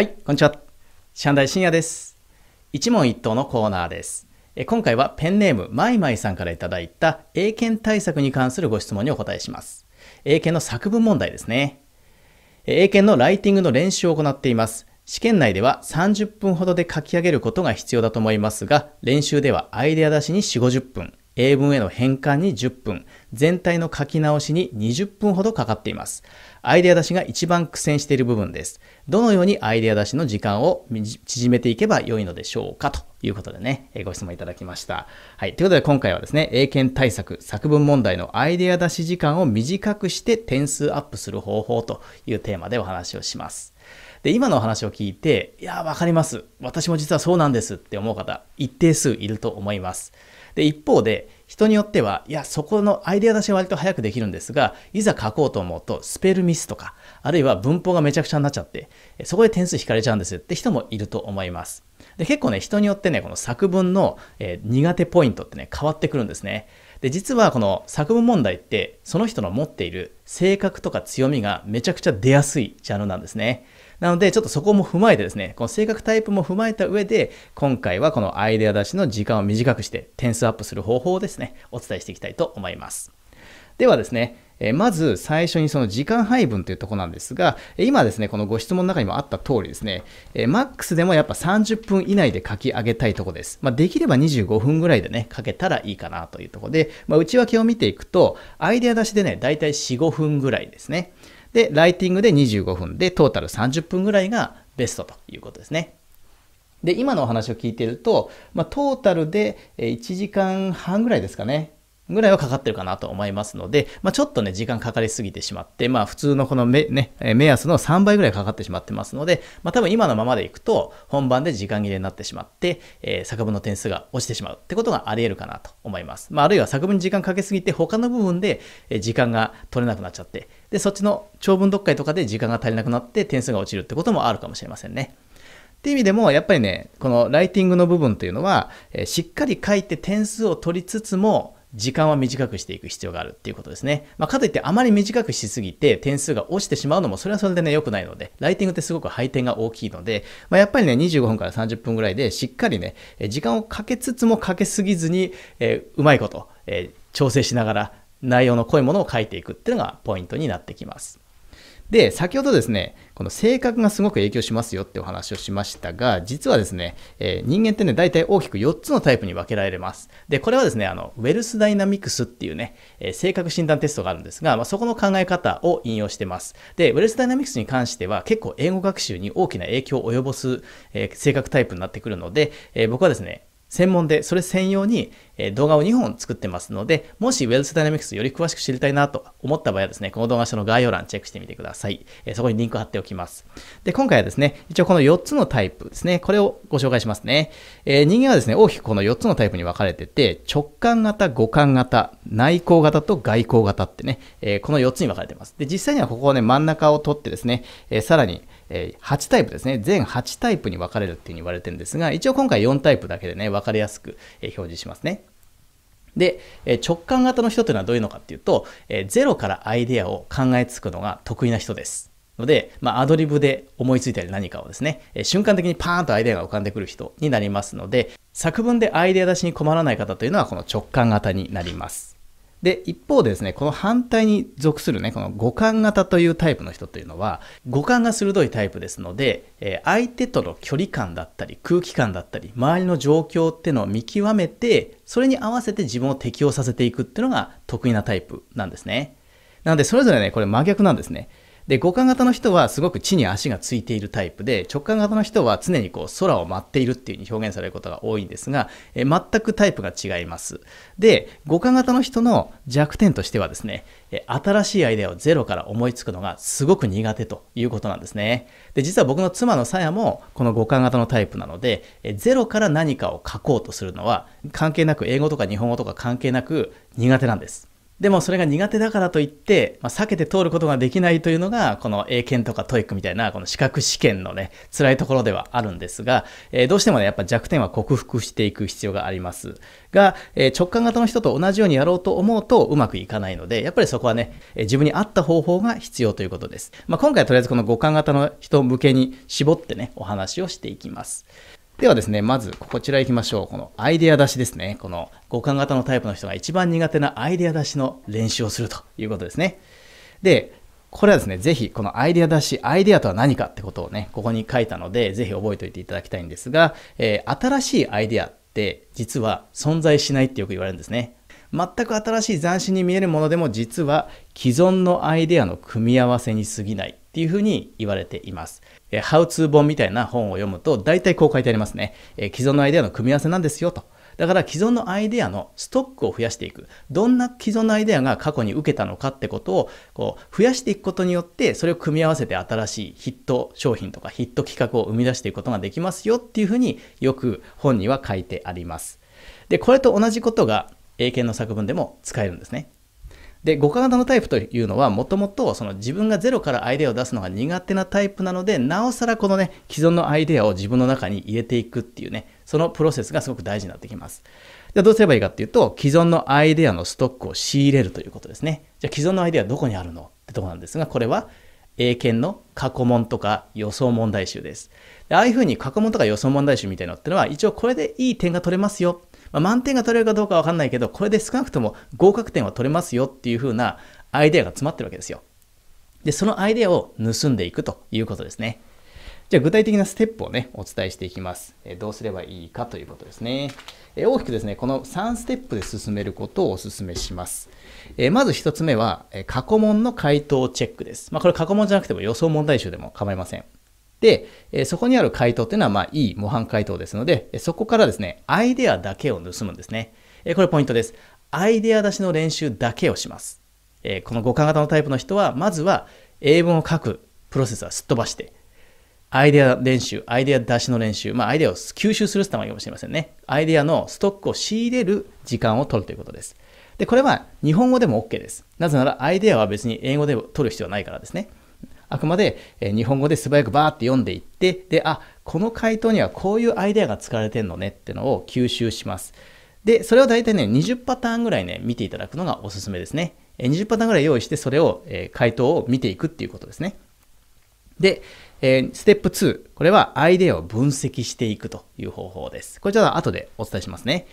はい、こんにちは。シャンダイ深夜です。一問一答のコーナーです。え今回はペンネームまいまいさんから頂いた英検対策に関するご質問にお答えします。英検の作文問題ですね。英検のライティングの練習を行っています。試験内では30分ほどで書き上げることが必要だと思いますが、練習ではアイデア出しに4、50分。英文への変換に10分、全体の書き直しに20分ほどかかっています。アイデア出しが一番苦戦している部分です。どのようにアイデア出しの時間を縮めていけばよいのでしょうかということでね、ご質問いただきました。はい。ということで今回はですね、英検対策、作文問題のアイデア出し時間を短くして点数アップする方法というテーマでお話をします。で、今のお話を聞いて、いやー、わかります。私も実はそうなんですって思う方、一定数いると思います。で、一方で、人によっては、いや、そこのアイデア出しは割と早くできるんですが、いざ書こうと思うと、スペルミスとか、あるいは文法がめちゃくちゃになっちゃって、そこで点数引かれちゃうんですって人もいると思います。で結構ね、人によってね、この作文の、えー、苦手ポイントってね、変わってくるんですね。で、実はこの作文問題って、その人の持っている性格とか強みがめちゃくちゃ出やすいジャンルなんですね。なので、ちょっとそこも踏まえてですね、この性格タイプも踏まえた上で、今回はこのアイデア出しの時間を短くして点数アップする方法をですね、お伝えしていきたいと思います。ではですね、まず最初にその時間配分というところなんですが、今ですね、このご質問の中にもあった通りですね、マックスでもやっぱ30分以内で書き上げたいところです。まあ、できれば25分ぐらいでね、書けたらいいかなというところで、まあ、内訳を見ていくと、アイデア出しでね、だいたい4、5分ぐらいですね。で、ライティングで25分で、トータル30分ぐらいがベストということですね。で、今のお話を聞いていると、まあ、トータルで1時間半ぐらいですかね。ぐらいはかかってるかなと思いますので、まあ、ちょっとね、時間かかりすぎてしまって、まあ、普通のこの目、ね、目安の3倍ぐらいかかってしまってますので、まあ、多分今のままでいくと、本番で時間切れになってしまって、えー、作文の点数が落ちてしまうってことがあり得るかなと思います。まあ、あるいは作文に時間かけすぎて、他の部分で時間が取れなくなっちゃって、で、そっちの長文読解とかで時間が足りなくなって点数が落ちるってこともあるかもしれませんね。っていう意味でも、やっぱりね、このライティングの部分というのは、えー、しっかり書いて点数を取りつつも、時間は短くしていく必要があるっていうことですね。まあ、かといってあまり短くしすぎて点数が落ちてしまうのもそれはそれでね、良くないので、ライティングってすごく配点が大きいので、まあ、やっぱりね、25分から30分ぐらいでしっかりね、時間をかけつつもかけすぎずに、えー、うまいこと、えー、調整しながら内容の濃いものを書いていくっていうのがポイントになってきます。で、先ほどですね、この性格がすごく影響しますよってお話をしましたが、実はですね、えー、人間ってね、大体大きく4つのタイプに分けられます。で、これはですね、あの、ウェルスダイナミクスっていうね、えー、性格診断テストがあるんですが、まあ、そこの考え方を引用してます。で、ウェルスダイナミクスに関しては結構英語学習に大きな影響を及ぼす、えー、性格タイプになってくるので、え僕はですね、専門で、それ専用に動画を2本作ってますので、もし Wealth Dynamics より詳しく知りたいなと思った場合はですね、この動画下の概要欄チェックしてみてください。そこにリンク貼っておきます。で、今回はですね、一応この4つのタイプですね、これをご紹介しますね。えー、人間はですね、大きくこの4つのタイプに分かれてて、直感型、五感型、内向型と外向型ってね、えこの4つに分かれてます。で、実際にはここをね、真ん中を取ってですね、えさらに、え8タイプですね。全8タイプに分かれるっていうふうに言われてるんですが、一応今回4タイプだけでね、分かりやすく、え表示しますね。で、え直感型の人というのはどういうのかっていうと、えゼロからアイデアを考えつくのが得意な人です。ので、まあ、アドリブで思いついたり何かをですね、え瞬間的にパーンとアイデアが浮かんでくる人になりますので、作文でアイデア出しに困らない方というのはこの直感型になります。で、一方でですね、この反対に属するね、この五感型というタイプの人というのは、五感が鋭いタイプですので、え相手との距離感だったり、空気感だったり、周りの状況ってのを見極めて、それに合わせて自分を適応させていくっていうのが得意なタイプなんですね。なので、それぞれね、これ真逆なんですね。で五感型の人はすごく地に足がついているタイプで直感型の人は常にこう空を舞っているっていうふうに表現されることが多いんですが、え全くタイプが違いますで五感型の人の弱点としてはですね新しいアイデアをゼロから思いつくのがすごく苦手ということなんですねで実は僕の妻のさやもこの五感型のタイプなのでゼロから何かを書こうとするのは関係なく英語とか日本語とか関係なく苦手なんですでもそれが苦手だからといって、まあ、避けて通ることができないというのが、この英検とかトイックみたいな、この資格試験のね、辛いところではあるんですが、えー、どうしてもね、やっぱ弱点は克服していく必要があります。が、えー、直感型の人と同じようにやろうと思うとうまくいかないので、やっぱりそこはね、えー、自分に合った方法が必要ということです。まあ、今回はとりあえずこの五感型の人向けに絞ってね、お話をしていきます。ではですね、まずこちら行きましょう。このアイデア出しですね。この五感型のタイプの人が一番苦手なアイデア出しの練習をするということですね。で、これはですね、ぜひこのアイデア出し、アイデアとは何かってことをね、ここに書いたので、ぜひ覚えておいていただきたいんですが、えー、新しいアイデアって実は存在しないってよく言われるんですね。全く新しい斬新に見えるものでも実は既存のアイデアの組み合わせに過ぎないっていうふうに言われています。えハウツー本みたいな本を読むと、大体こう書いてありますね。えー、既存のアイデアの組み合わせなんですよと。だから既存のアイデアのストックを増やしていく。どんな既存のアイデアが過去に受けたのかってことをこう増やしていくことによって、それを組み合わせて新しいヒット商品とかヒット企画を生み出していくことができますよっていうふうによく本には書いてあります。で、これと同じことが英検の作文でも使えるんですね。で五感型のタイプというのはもともと自分がゼロからアイデアを出すのが苦手なタイプなのでなおさらこのね既存のアイデアを自分の中に入れていくっていうねそのプロセスがすごく大事になってきます。じゃあどうすればいいかっていうと既存のアイデアのストックを仕入れるということですね。じゃあ既存のアイデアどこにあるのってとこなんですがこれは英検の過去問とか予想問題集です。でああいうふうに過去問とか予想問題集みたいなのってのは一応これでいい点が取れますよまあ、満点が取れるかどうかわかんないけど、これで少なくとも合格点は取れますよっていう風なアイデアが詰まってるわけですよ。で、そのアイデアを盗んでいくということですね。じゃあ具体的なステップをね、お伝えしていきます。えどうすればいいかということですね。え大きくですね、この3ステップで進めることをお勧めします。えまず1つ目は、え過去問の回答チェックです。まあ、これ過去問じゃなくても予想問題集でも構いません。で、えそこにある回答っていうのは、まあ、いい模範回答ですので、そこからですね、アイデアだけを盗むんですね。えこれポイントです。アイデア出しの練習だけをします。えこの五感型のタイプの人は、まずは英文を書くプロセスはすっ飛ばして、アイデア練習、アイデア出しの練習、まあ、アイデアを吸収するって言かもしれませんね。アイデアのストックを仕入れる時間を取るということです。で、これは日本語でも OK です。なぜならアイデアは別に英語で取る必要はないからですね。あくまで、え日本語で素早くバーって読んでいって、で、あ、この回答にはこういうアイデアが使われてんのねってのを吸収します。で、それを大体ね、20パターンぐらいね、見ていただくのがおすすめですね。20パターンぐらい用意して、それを、え回答を見ていくっていうことですね。で、えステップ2。これはアイデアを分析していくという方法です。これちょっと後でお伝えしますね。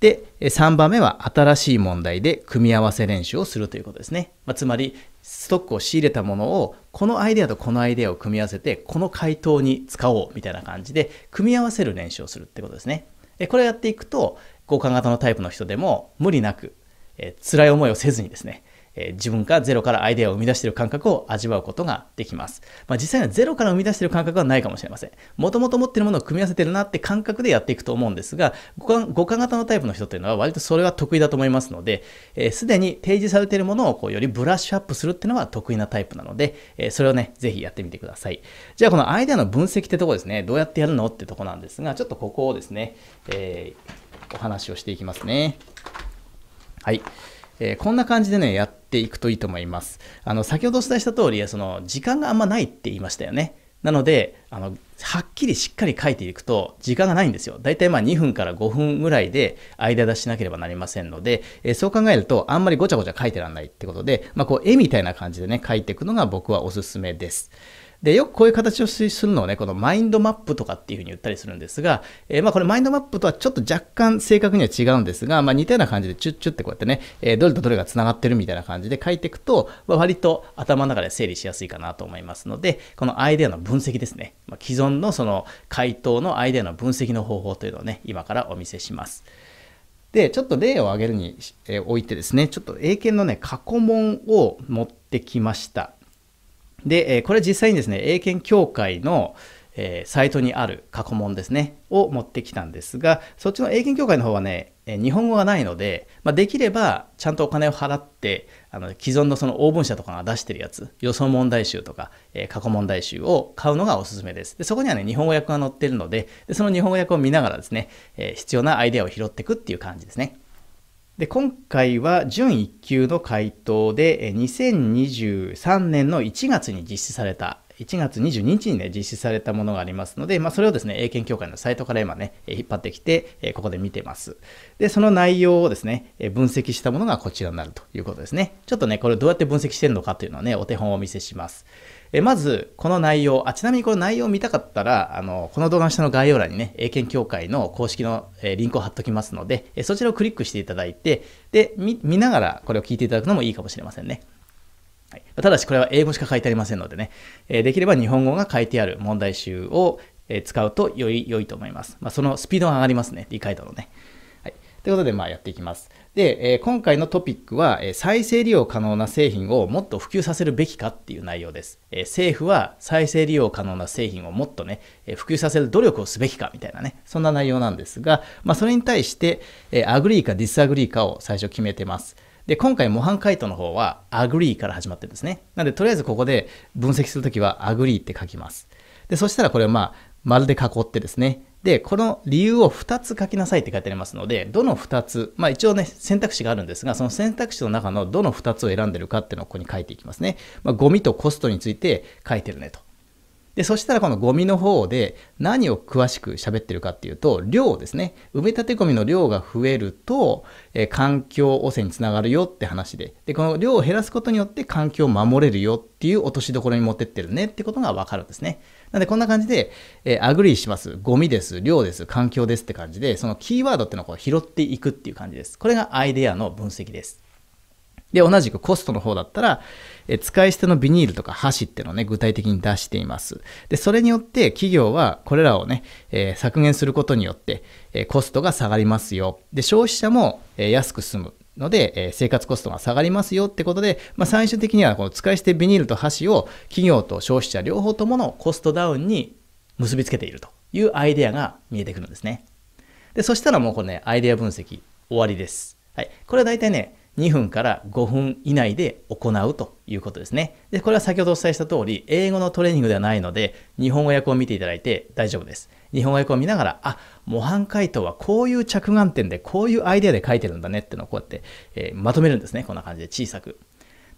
で、3番目は新しい問題で組み合わせ練習をするということですね。まあ、つまり、ストックを仕入れたものを、このアイデアとこのアイデアを組み合わせて、この回答に使おうみたいな感じで、組み合わせる練習をするってことですね。これをやっていくと、交換型のタイプの人でも無理なく、えー、辛い思いをせずにですね、え自分がゼロからアイデアを生み出している感覚を味わうことができます。まあ、実際にはゼロから生み出している感覚はないかもしれません。もともと持っているものを組み合わせてるなって感覚でやっていくと思うんですが、五感型のタイプの人というのは割とそれは得意だと思いますので、す、えー、で、に提示されているものをこうよりブラッシュアップするっていうのは得意なタイプなので、えー、それをね、ぜひやってみてください。じゃあこのアイデアの分析ってとこですね、どうやってやるのってとこなんですが、ちょっとここをですね、えー、お話をしていきますね。はい。えー、こんな感じでね、やっていくといいと思います。あの、先ほどお伝えした通り、その、時間があんまないって言いましたよね。なので、あの、はっきりしっかり書いていくと、時間がないんですよ。だいたいまあ2分から5分ぐらいで間出しなければなりませんので、えー、そう考えると、あんまりごちゃごちゃ書いてらんないってことで、まあ、こう、絵みたいな感じでね、書いていくのが僕はおすすめです。で、よくこういう形をするのをね、このマインドマップとかっていうふうに言ったりするんですが、えー、まあこれマインドマップとはちょっと若干正確には違うんですが、まあ似たような感じでチュッチュってこうやってね、えー、どれとどれが繋がってるみたいな感じで書いていくと、まあ、割と頭の中で整理しやすいかなと思いますので、このアイデアの分析ですね。まあ、既存のその回答のアイデアの分析の方法というのをね、今からお見せします。で、ちょっと例を挙げるに、えおいてですね、ちょっと英検のね、過去問を持ってきました。で、えこれ実際にですね、英検協会の、えサイトにある過去問ですね、を持ってきたんですが、そっちの英検協会の方はね、え日本語がないので、まあ、できればちゃんとお金を払って、あの既存のその応募者とかが出してるやつ、予想問題集とか、え過去問題集を買うのがおすすめです。でそこにはね、日本語訳が載ってるので、でその日本語訳を見ながらですね、え必要なアイデアを拾っていくっていう感じですね。で今回は準1級の回答で2023年の1月に実施された1月22日にね、実施されたものがありますので、まあ、それをですね、英検協会のサイトから今ね、引っ張ってきて、ここで見てます。で、その内容をですね、分析したものがこちらになるということですね。ちょっとね、これどうやって分析してるのかというのをね、お手本をお見せします。えまず、この内容あ、ちなみにこの内容を見たかったら、あの、この動画の下の概要欄にね、英検協会の公式の、えリンクを貼っときますので、えそちらをクリックしていただいて、で、見ながらこれを聞いていただくのもいいかもしれませんね。はい、ただし、これは英語しか書いてありませんのでね、えできれば日本語が書いてある問題集を使うとより良いと思います。まあ、そのスピードが上がりますね、理解度のね。ということで、まあ、やっていきます。で、え今回のトピックは、え再生利用可能な製品をもっと普及させるべきかっていう内容です。え政府は再生利用可能な製品をもっとね、え普及させる努力をすべきかみたいなね、そんな内容なんですが、まあ、それに対して、えアグリーかディスアグリーかを最初決めてます。で、今回模範解答の方は、アグリーから始まってるんですね。なので、とりあえずここで分析するときは、アグリーって書きます。で、そしたらこれをまあ、丸で囲ってですね、で、この理由を2つ書きなさいって書いてありますので、どの2つ、まあ一応ね、選択肢があるんですが、その選択肢の中のどの2つを選んでるかっていうのをここに書いていきますね。まあ、ゴミとコストについて書いてるねと。で、そしたらこのゴミの方で何を詳しく喋ってるかっていうと、量ですね。埋め立てゴミの量が増えると、えー、環境汚染につながるよって話で。で、この量を減らすことによって環境を守れるよっていう落としどころに持ってってるねってことがわかるんですね。なんでこんな感じで、えー、アグリーします、ゴミです、量です、環境ですって感じで、そのキーワードってのをこう拾っていくっていう感じです。これがアイデアの分析です。で、同じくコストの方だったら、え使い捨てのビニールとか箸っていうのをね、具体的に出しています。で、それによって企業はこれらをね、えー、削減することによって、えー、コストが下がりますよ。で、消費者も、えー、安く済む。ので、え生活コストが下がりますよってことで、まあ、最終的にはこの使い捨てビニールと箸を企業と消費者両方とものコストダウンに結びつけているというアイデアが見えてくるんですね。で、そしたらもうこのね、アイデア分析終わりです。はい。これは大体ね、2分から5分以内で行うということですね。で、これは先ほどお伝えした通り、英語のトレーニングではないので、日本語訳を見ていただいて大丈夫です。日本語訳を見ながら、あ、模範解答はこういう着眼点で、こういうアイデアで書いてるんだねってのをこうやって、えー、まとめるんですね。こんな感じで小さく。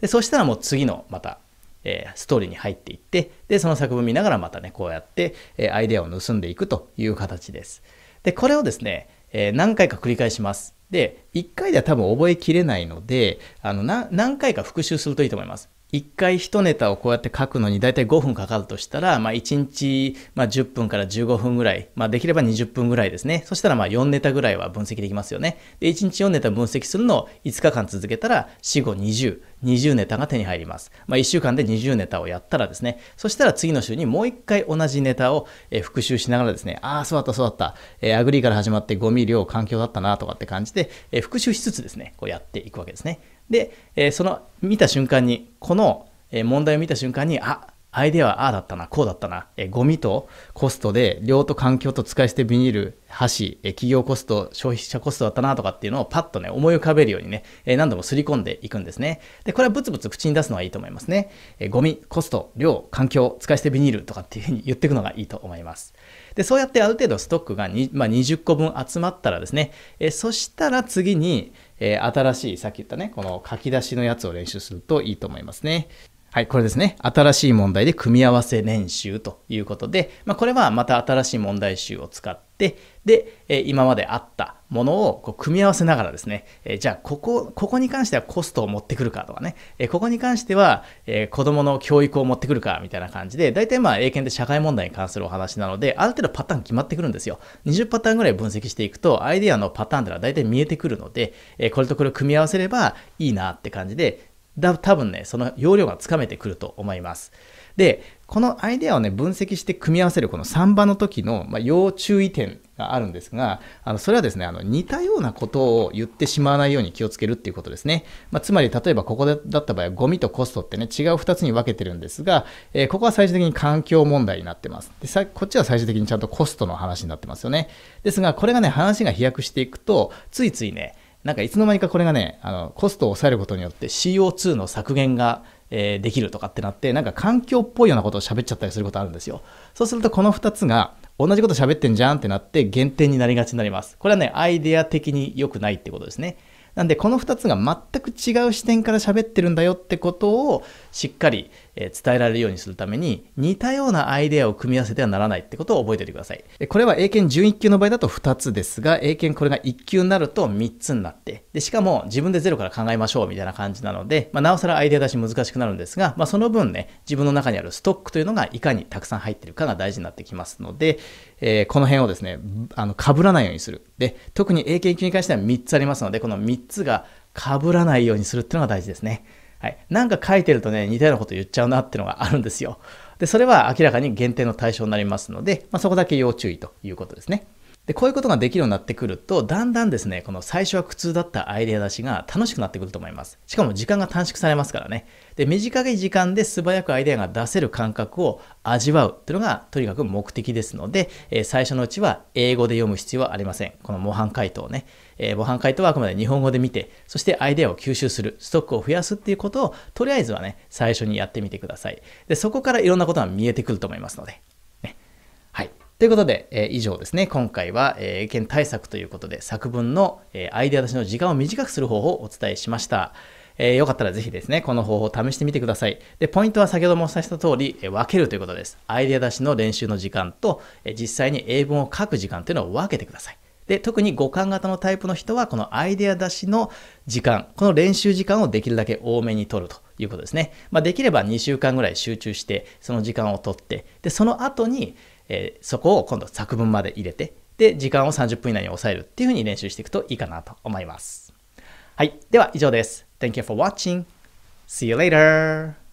で、そしたらもう次のまた、えー、ストーリーに入っていって、で、その作文見ながらまたね、こうやって、えー、アイデアを盗んでいくという形です。で、これをですね、えー、何回か繰り返します。で、1回では多分覚えきれないので、あの、何回か復習するといいと思います。1回1ネタをこうやって書くのに大体5分かかるとしたら、まあ1日、まあ、10分から15分ぐらい、まあできれば20分ぐらいですね。そしたらまあ4ネタぐらいは分析できますよね。で、1日4ネタ分析するのを5日間続けたら4、5、20。20ネタが手に入ります。まあ、1週間で20ネタをやったらですね、そしたら次の週にもう一回同じネタを復習しながらですね、ああ、そうだったそうだった、えアグリーから始まってゴミ量環境だったなとかって感じで、え復習しつつですね、こうやっていくわけですね。で、えその見た瞬間に、この問題を見た瞬間に、あアイデアはああだったな、こうだったな、えゴミとコストで、量と環境と使い捨てビニール、箸、え企業コスト、消費者コストだったなとかっていうのをパッとね、思い浮かべるようにね、え何度もすり込んでいくんですね。で、これはブツブツ口に出すのはいいと思いますね。えゴミ、コスト、量、環境、使い捨てビニールとかっていうふうに言っていくのがいいと思います。で、そうやってある程度ストックが、まあ、20個分集まったらですね、えそしたら次に、え新しい、さっき言ったね、この書き出しのやつを練習するといいと思いますね。はい、これですね。新しい問題で組み合わせ練習ということで、まあ、これはまた新しい問題集を使って、で、え今まであったものをこう組み合わせながらですね、えじゃあ、ここ、ここに関してはコストを持ってくるかとかね、えここに関しては、え子供の教育を持ってくるかみたいな感じで、大体まあ、英検で社会問題に関するお話なので、ある程度パターン決まってくるんですよ。20パターンぐらい分析していくと、アイデアのパターンってのは大体見えてくるので、えこれとこれを組み合わせればいいなって感じで、だ多分ね、その容量がつかめてくると思います。で、このアイデアをね、分析して組み合わせるこの3番の時の、まあ、要注意点があるんですが、あのそれはですねあの、似たようなことを言ってしまわないように気をつけるっていうことですね。まあ、つまり、例えばここでだった場合は、ゴミとコストってね、違う2つに分けてるんですが、えー、ここは最終的に環境問題になってます。でさ、こっちは最終的にちゃんとコストの話になってますよね。ですが、これがね、話が飛躍していくと、ついついね、なんかいつの間にかこれがね、あのコストを抑えることによって CO2 の削減がえできるとかってなって、なんか環境っぽいようなことを喋っちゃったりすることあるんですよ。そうするとこの2つが同じこと喋ってんじゃんってなって減点になりがちになります。これはね、アイデア的に良くないってことですね。なんでこの2つが全く違う視点から喋ってるんだよってことをしっかり、え伝えられるようにするために、似たようなアイデアを組み合わせてはならないってことを覚えておいてください。これは英検準1級の場合だと2つですが、英検これが1級になると3つになって、で、しかも自分でゼロから考えましょうみたいな感じなので、まあ、なおさらアイデア出し難しくなるんですが、まあ、その分ね、自分の中にあるストックというのがいかにたくさん入ってるかが大事になってきますので、えー、この辺をですね、あの、被らないようにする。で、特に英検級に関しては3つありますので、この3つが被らないようにするっていうのが大事ですね。はい、なんか書いてるとね、似たようなこと言っちゃうなってのがあるんですよ。で、それは明らかに限定の対象になりますので、まあ、そこだけ要注意ということですね。で、こういうことができるようになってくると、だんだんですね、この最初は苦痛だったアイデア出しが楽しくなってくると思います。しかも時間が短縮されますからね。で、短い時間で素早くアイデアが出せる感覚を味わうというのがとにかく目的ですので、えー、最初のうちは英語で読む必要はありません。この模範解答ね。えー、模範解答はあくまで日本語で見て、そしてアイデアを吸収する、ストックを増やすっていうことを、とりあえずはね、最初にやってみてください。で、そこからいろんなことが見えてくると思いますので。ということで、えー、以上ですね。今回は、えー、対策ということで、作文の、えー、アイデア出しの時間を短くする方法をお伝えしました。えー、よかったらぜひですね、この方法を試してみてください。で、ポイントは先ほどもお伝えした通り、え分けるということです。アイデア出しの練習の時間と、え実際に英文を書く時間というのを分けてください。で、特に五感型のタイプの人は、このアイデア出しの時間、この練習時間をできるだけ多めに取るということですね。まあ、できれば2週間ぐらい集中して、その時間を取って、で、その後に、えー、そこを今度作文まで入れて、で、時間を30分以内に抑えるっていうふうに練習していくといいかなと思います。はい。では以上です。Thank you for watching. See you later.